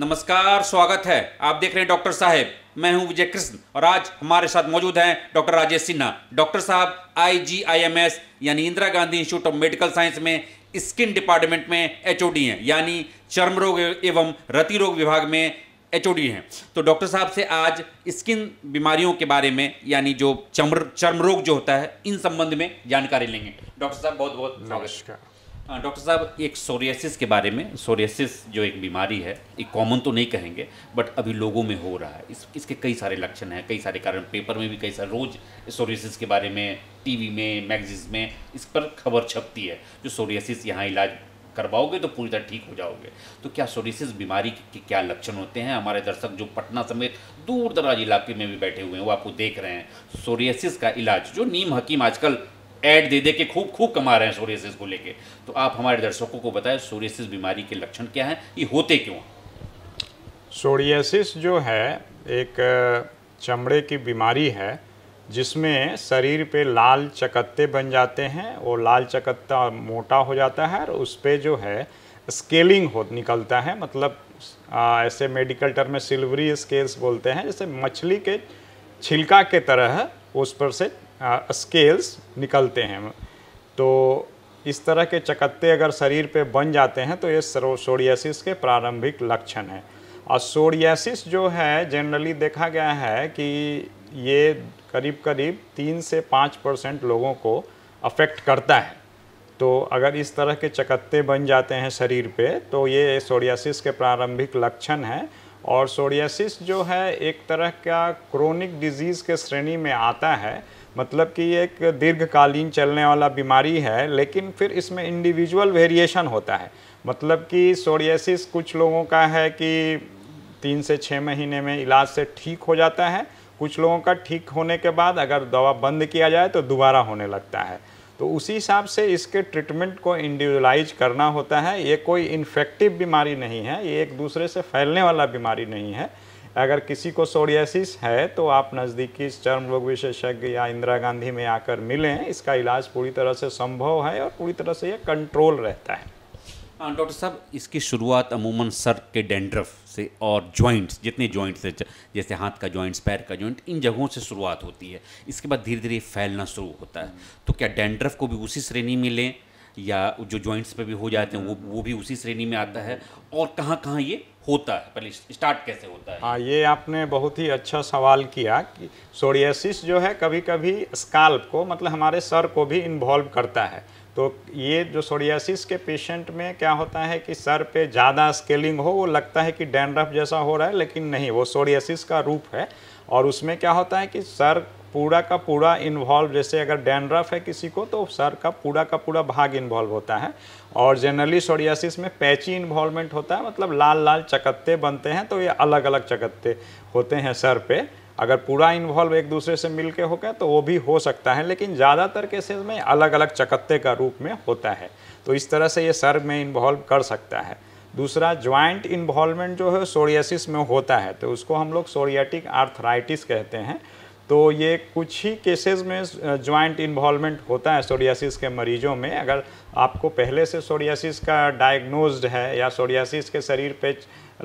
नमस्कार स्वागत है आप देख रहे हैं डॉक्टर साहेब मैं हूं विजय कृष्ण और आज हमारे साथ मौजूद हैं डॉक्टर राजेश सिन्हा डॉक्टर साहब आईजीआईएमएस यानी Indira Gandhi institute of medical science में स्किन डिपार्टमेंट में एचओडी हैं यानी चर्म रोग एवं रति रोग विभाग में एच हैं तो डॉक्टर साहब से आज स्किन बीमारियों के बारे में यानी जो चर्म चर्म रोग जो होता है इन संबंध में जानकारी लेंगे डॉक्टर साहब बहुत बहुत नमस्कार हाँ, डॉक्टर साहब एक सोरियासिस के बारे में सोरियसिस जो एक बीमारी है एक कॉमन तो नहीं कहेंगे बट अभी लोगों में हो रहा है इस इसके कई सारे लक्षण हैं कई सारे कारण पेपर में भी कई सारे रोज़ सोरियसिस के बारे में टीवी में मैगजीन में इस पर खबर छपती है जो सोरियसिस यहाँ इलाज करवाओगे तो पूरी तरह ठीक हो जाओगे तो क्या सोरेसिस बीमारी के क्या लक्षण होते हैं हमारे दर्शक जो पटना समेत दूर दराज इलाके में भी बैठे हुए हैं वो आपको देख रहे हैं सोरियसिस का इलाज जो नीम हकीम आजकल ऐड दे दे के खूब खूब कमा रहे हैं सोरेसिस को लेके तो आप हमारे दर्शकों को बताएं सोरेसिस बीमारी के लक्षण क्या हैं ये होते क्यों सोरेसिस जो है एक चमड़े की बीमारी है जिसमें शरीर पे लाल चकत्ते बन जाते हैं वो लाल चकत्ता मोटा हो जाता है और उस पर जो है स्केलिंग हो निकलता है मतलब आ, ऐसे मेडिकल टर्म में सिल्वरी स्केल्स बोलते हैं जैसे मछली के छिलका के तरह उस पर से स्केल्स निकलते हैं तो इस तरह के चकत्ते अगर शरीर पे बन जाते हैं तो ये सोडियासिस के प्रारंभिक लक्षण हैं और सोडियासिस जो है जनरली देखा गया है कि ये करीब करीब तीन से पाँच परसेंट लोगों को अफेक्ट करता है तो अगर इस तरह के चकत्ते बन जाते हैं शरीर पे तो ये सोडियासिस के प्रारंभिक लक्षण हैं और सोडियासिस जो है एक तरह का क्रोनिक डिजीज़ के श्रेणी में आता है मतलब कि एक दीर्घकालीन चलने वाला बीमारी है लेकिन फिर इसमें इंडिविजुअल वेरिएशन होता है मतलब कि सोरियसिस कुछ लोगों का है कि तीन से छः महीने में इलाज से ठीक हो जाता है कुछ लोगों का ठीक होने के बाद अगर दवा बंद किया जाए तो दोबारा होने लगता है तो उसी हिसाब से इसके ट्रीटमेंट को इंडिविजुलाइज करना होता है ये कोई इन्फेक्टिव बीमारी नहीं है ये एक दूसरे से फैलने वाला बीमारी नहीं है अगर किसी को सोरियासिस है तो आप नज़दीकी चर्म रोग विशेषज्ञ या इंदिरा गांधी में आकर मिलें इसका इलाज पूरी तरह से संभव है और पूरी तरह से यह कंट्रोल रहता है हाँ, डॉक्टर साहब इसकी शुरुआत अमूमन सर के डेंड्रफ से और जॉइंट्स जितने जॉइंट्स जैसे हाथ का जॉइंट्स पैर का जॉइंट इन जगहों से शुरुआत होती है इसके बाद धीरे धीरे फैलना शुरू होता है तो क्या डेंड्रफ को भी उसी श्रेणी में लें या जो जॉइंट्स पे भी हो जाते हैं वो वो भी उसी श्रेणी में आता है और कहाँ कहाँ ये होता है पहले स्टार्ट कैसे होता है हाँ ये आपने बहुत ही अच्छा सवाल किया कि सोरियासिस जो है कभी कभी स्काल्प को मतलब हमारे सर को भी इन्वॉल्व करता है तो ये जो सोरियासिस के पेशेंट में क्या होता है कि सर पे ज़्यादा स्केलिंग हो वो लगता है कि डैंड्रफ जैसा हो रहा है लेकिन नहीं वो सोरियासिस का रूप है और उसमें क्या होता है कि सर पूरा का पूरा इन्वॉल्व जैसे अगर डैंड्रफ है किसी को तो सर का पूरा का पूरा भाग इन्वॉल्व होता है और जनरली सोडियासिस में पैची इन्वॉल्वमेंट होता है मतलब लाल लाल चकत्ते बनते हैं तो ये अलग अलग चकत्ते होते हैं सर पे अगर पूरा इन्वॉल्व एक दूसरे से मिल के हो गया तो वो भी हो सकता है लेकिन ज़्यादातर केसेस में अलग अलग चकत्ते का रूप में होता है तो इस तरह से ये सर में इन्वॉल्व कर सकता है दूसरा ज्वाइंट इन्वॉल्वमेंट जो है सोरियासिस में होता है तो उसको हम लोग सोरियाटिक आर्थराइटिस कहते हैं तो ये कुछ ही केसेस में जॉइंट इन्वॉल्वमेंट होता है सोडियासिस के मरीजों में अगर आपको पहले से सोडियासिस का डायग्नोज्ड है या सोडियासिस के शरीर पे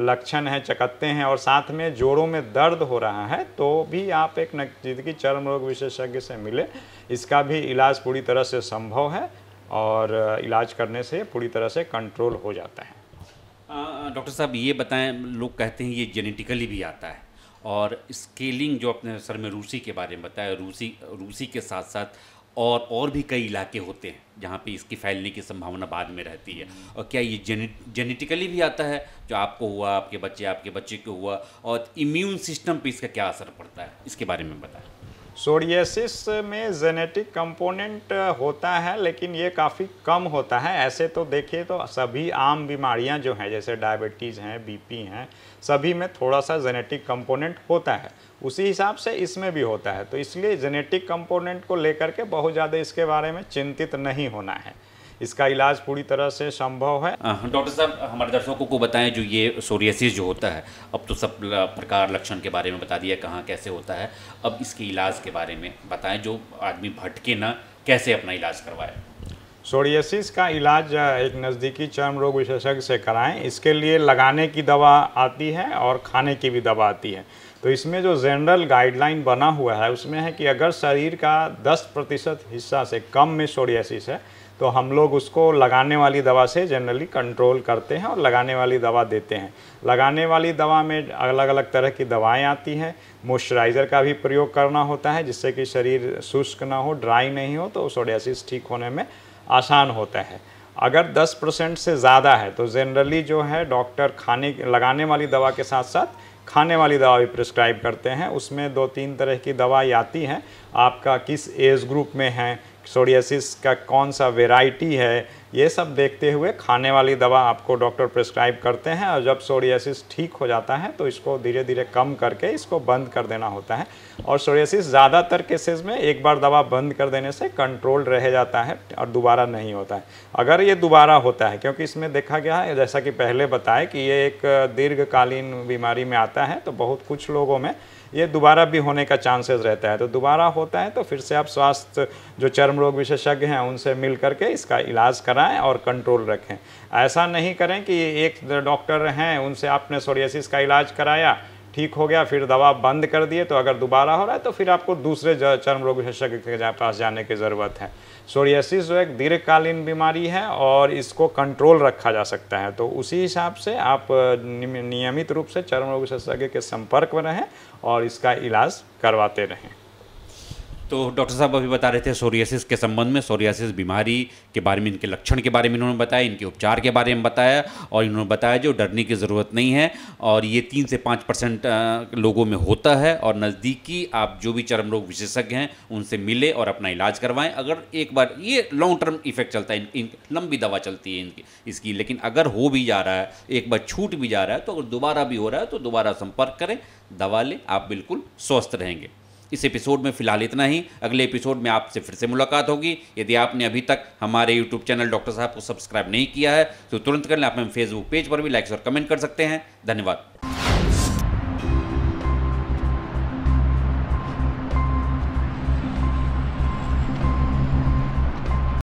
लक्षण हैं चकत्ते हैं और साथ में जोड़ों में दर्द हो रहा है तो भी आप एक नजदीकी चर्म रोग विशेषज्ञ से मिले इसका भी इलाज पूरी तरह से संभव है और इलाज करने से पूरी तरह से कंट्रोल हो जाता है डॉक्टर साहब ये बताएं लोग कहते हैं ये जेनेटिकली भी आता है और स्केलिंग जो अपने सर में रूसी के बारे में बताया रूसी रूसी के साथ साथ और और भी कई इलाके होते हैं जहाँ पे इसकी फैलने की संभावना बाद में रहती है और क्या ये जेने जेनेटिकली भी आता है जो आपको हुआ आपके बच्चे आपके बच्चे को हुआ और इम्यून सिस्टम पे इसका क्या असर पड़ता है इसके बारे में बताएं सोरियसिस में जेनेटिक कंपोनेंट होता है लेकिन ये काफ़ी कम होता है ऐसे तो देखिए तो सभी आम बीमारियां जो हैं जैसे डायबिटीज़ हैं बीपी हैं सभी में थोड़ा सा जेनेटिक कंपोनेंट होता है उसी हिसाब से इसमें भी होता है तो इसलिए जेनेटिक कंपोनेंट को लेकर के बहुत ज़्यादा इसके बारे में चिंतित नहीं होना है इसका इलाज पूरी तरह से संभव है डॉक्टर साहब हमारे दर्शकों को बताएं जो ये सोरियसिस जो होता है अब तो सब प्रकार लक्षण के बारे में बता दिया कहाँ कैसे होता है अब इसके इलाज के बारे में बताएं जो आदमी भटके ना कैसे अपना इलाज करवाए सोरियसिस का इलाज एक नज़दीकी चर्म रोग विशेषज्ञ से कराएं इसके लिए लगाने की दवा आती है और खाने की भी दवा आती है तो इसमें जो जनरल गाइडलाइन बना हुआ है उसमें है कि अगर शरीर का 10 प्रतिशत हिस्सा से कम में सोरियसिस है तो हम लोग उसको लगाने वाली दवा से जनरली कंट्रोल करते हैं और लगाने वाली दवा देते हैं लगाने वाली दवा में अलग अलग तरह की दवाएं आती हैं मॉइस्चराइज़र का भी प्रयोग करना होता है जिससे कि शरीर शुष्क ना हो ड्राई नहीं हो तो सोडियासिस ठीक होने में आसान होता है अगर 10 परसेंट से ज़्यादा है तो जनरली जो है डॉक्टर खाने लगाने वाली दवा के साथ साथ खाने वाली दवा भी प्रिस्क्राइब करते हैं उसमें दो तीन तरह की दवाई आती हैं आपका किस एज ग्रुप में है सोरियासिस का कौन सा वेराइटी है ये सब देखते हुए खाने वाली दवा आपको डॉक्टर प्रिस्क्राइब करते हैं और जब सोरियसिस ठीक हो जाता है तो इसको धीरे धीरे कम करके इसको बंद कर देना होता है और सोरियसिस ज़्यादातर केसेस में एक बार दवा बंद कर देने से कंट्रोल रह जाता है और दोबारा नहीं होता है अगर ये दोबारा होता है क्योंकि इसमें देखा गया है जैसा कि पहले बताए कि ये एक दीर्घकालीन बीमारी में आता है तो बहुत कुछ लोगों में ये दोबारा भी होने का चांसेस रहता है तो दोबारा होता है तो फिर से आप स्वास्थ्य जो चर्म रोग विशेषज्ञ हैं उनसे मिल करके इसका इलाज कर कराएं और कंट्रोल रखें ऐसा नहीं करें कि एक डॉक्टर हैं उनसे आपने सोरियसिस का इलाज कराया ठीक हो गया फिर दवा बंद कर दिए तो अगर दोबारा हो रहा है तो फिर आपको दूसरे चर्म रोग विशेषज्ञ के पास जाने की ज़रूरत है सोरियसिस जो एक दीर्घकालीन बीमारी है और इसको कंट्रोल रखा जा सकता है तो उसी हिसाब से आप नियमित रूप से चर्म रोग विशेषज्ञ के संपर्क में रहें और इसका इलाज करवाते रहें तो डॉक्टर साहब अभी बता रहे थे सोरियासिस के संबंध में सोरियासिस बीमारी के बारे में इनके लक्षण के बारे में इन्होंने बताया इनके उपचार के बारे में बताया और इन्होंने बताया जो डरने की ज़रूरत नहीं है और ये तीन से पाँच परसेंट लोगों में होता है और नज़दीकी आप जो भी चरम रोग विशेषज्ञ हैं उनसे मिले और अपना इलाज करवाएँ अगर एक बार ये लॉन्ग टर्म इफेक्ट चलता है इन लंबी दवा चलती है इनकी इसकी लेकिन अगर हो भी जा रहा है एक बार छूट भी जा रहा है तो अगर दोबारा भी हो रहा है तो दोबारा संपर्क करें दवा लें आप बिल्कुल स्वस्थ रहेंगे इस एपिसोड में फिलहाल इतना ही अगले एपिसोड में आपसे फिर से मुलाकात होगी यदि आपने अभी तक हमारे यूट्यूब चैनल डॉक्टर साहब को सब्सक्राइब नहीं किया है तो तुरंत कर लें आप हम फेसबुक पेज पर भी लाइक्स और कमेंट कर सकते हैं धन्यवाद